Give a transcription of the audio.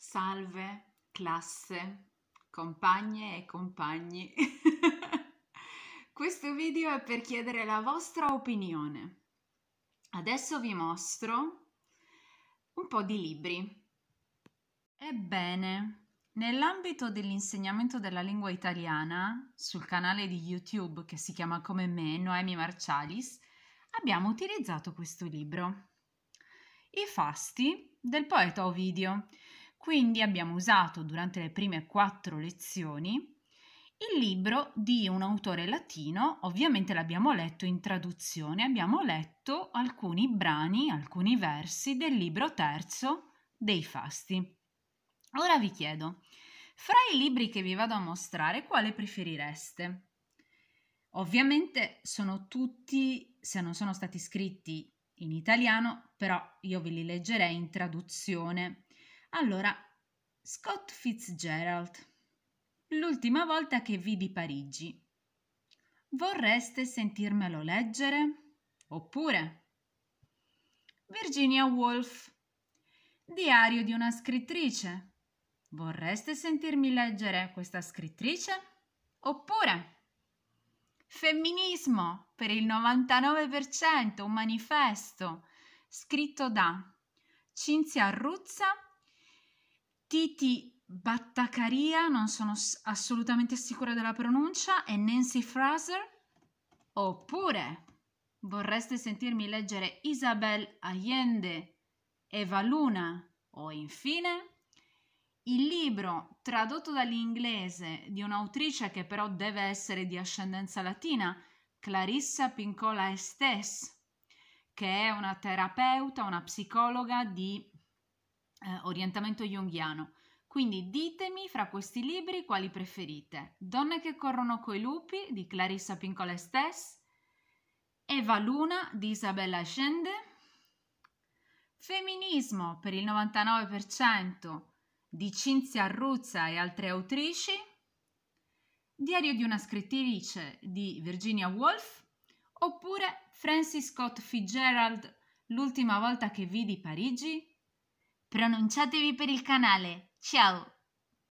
Salve, classe, compagne e compagni. Questo video è per chiedere la vostra opinione. Adesso vi mostro un po' di libri. Ebbene, Nell'ambito dell'insegnamento della lingua italiana, sul canale di YouTube che si chiama come me Noemi Marcialis, abbiamo utilizzato questo libro, I fasti del poeta Ovidio, quindi abbiamo usato durante le prime quattro lezioni il libro di un autore latino, ovviamente l'abbiamo letto in traduzione, abbiamo letto alcuni brani, alcuni versi del libro terzo dei Fasti. Ora vi chiedo, fra i libri che vi vado a mostrare, quale preferireste? Ovviamente sono tutti, se non sono stati scritti in italiano, però io ve li leggerei in traduzione allora, Scott Fitzgerald, l'ultima volta che vidi Parigi. Vorreste sentirmelo leggere? Oppure? Virginia Woolf, Diario di una scrittrice. Vorreste sentirmi leggere questa scrittrice? Oppure? Femminismo per il 99%, un manifesto scritto da Cinzia Ruzza Titi Battacaria, non sono assolutamente sicura della pronuncia, e Nancy Fraser? Oppure vorreste sentirmi leggere Isabel Allende, Eva Luna o infine il libro tradotto dall'inglese di un'autrice che però deve essere di ascendenza latina, Clarissa Pincola Estes, che è una terapeuta, una psicologa di eh, orientamento junghiano. Quindi ditemi fra questi libri quali preferite. Donne che corrono coi lupi di Clarissa Pincola Estes, Eva Luna di Isabella Scende, Femminismo per il 99% di Cinzia Arruzza e altre autrici, Diario di una scrittrice di Virginia Woolf, oppure Francis Scott Fitzgerald, L'ultima volta che vidi Parigi Pronunciatevi per il canale. Ciao!